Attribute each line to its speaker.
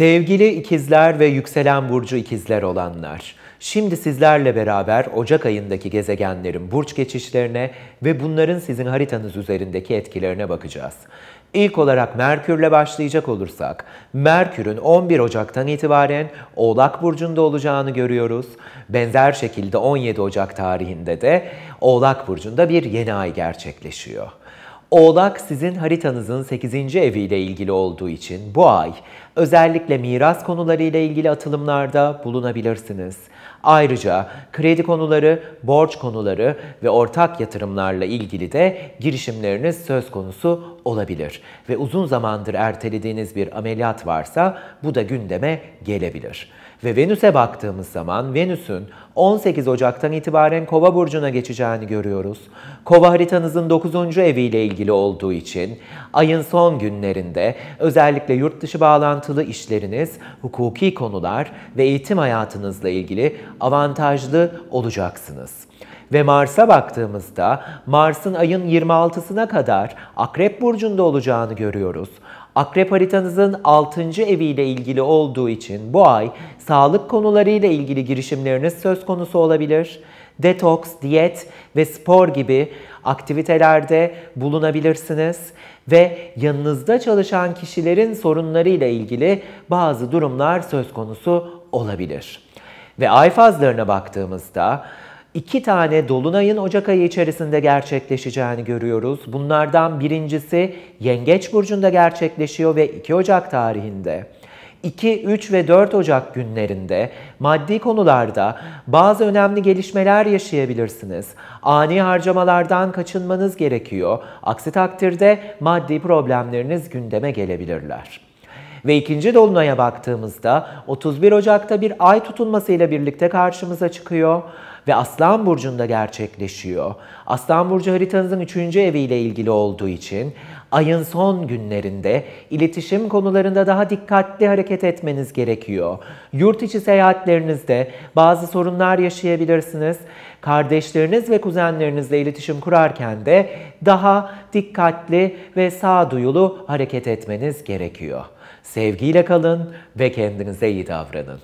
Speaker 1: Sevgili ikizler ve yükselen burcu ikizler olanlar, şimdi sizlerle beraber Ocak ayındaki gezegenlerin burç geçişlerine ve bunların sizin haritanız üzerindeki etkilerine bakacağız. İlk olarak Merkür'le başlayacak olursak, Merkür'ün 11 Ocak'tan itibaren Oğlak Burcu'nda olacağını görüyoruz. Benzer şekilde 17 Ocak tarihinde de Oğlak Burcu'nda bir yeni ay gerçekleşiyor. Oğlak sizin haritanızın 8. eviyle ilgili olduğu için bu ay özellikle miras konularıyla ilgili atılımlarda bulunabilirsiniz. Ayrıca kredi konuları, borç konuları ve ortak yatırımlarla ilgili de girişimleriniz söz konusu olabilir ve uzun zamandır ertelediğiniz bir ameliyat varsa bu da gündeme gelebilir. Ve Venüs'e baktığımız zaman Venüs'ün 18 Ocak'tan itibaren Kova burcuna geçeceğini görüyoruz. Kova haritanızın 9. eviyle ilgili olduğu için ayın son günlerinde özellikle yurt dışı bağlantılı işleriniz, hukuki konular ve eğitim hayatınızla ilgili avantajlı olacaksınız. Ve Mars'a baktığımızda Mars'ın ayın 26'sına kadar Akrep Burcu'nda olacağını görüyoruz. Akrep haritanızın 6. eviyle ilgili olduğu için bu ay sağlık konularıyla ilgili girişimleriniz söz konusu olabilir. Detoks, diyet ve spor gibi aktivitelerde bulunabilirsiniz ve yanınızda çalışan kişilerin sorunlarıyla ilgili bazı durumlar söz konusu olabilir. Ve ay fazlarına baktığımızda iki tane dolunayın Ocak ayı içerisinde gerçekleşeceğini görüyoruz. Bunlardan birincisi Yengeç Burcu'nda gerçekleşiyor ve 2 Ocak tarihinde. 2, 3 ve 4 Ocak günlerinde maddi konularda bazı önemli gelişmeler yaşayabilirsiniz. Ani harcamalardan kaçınmanız gerekiyor. Aksi takdirde maddi problemleriniz gündeme gelebilirler ve ikinci dolunaya baktığımızda 31 Ocak'ta bir ay tutulmasıyla birlikte karşımıza çıkıyor ve Aslan Burcu'nda gerçekleşiyor. Aslan Burcu haritanızın 3. eviyle ilgili olduğu için ayın son günlerinde iletişim konularında daha dikkatli hareket etmeniz gerekiyor. Yurt içi seyahatlerinizde bazı sorunlar yaşayabilirsiniz. Kardeşleriniz ve kuzenlerinizle iletişim kurarken de daha dikkatli ve sağduyulu hareket etmeniz gerekiyor. Sevgiyle kalın ve kendinize iyi davranın.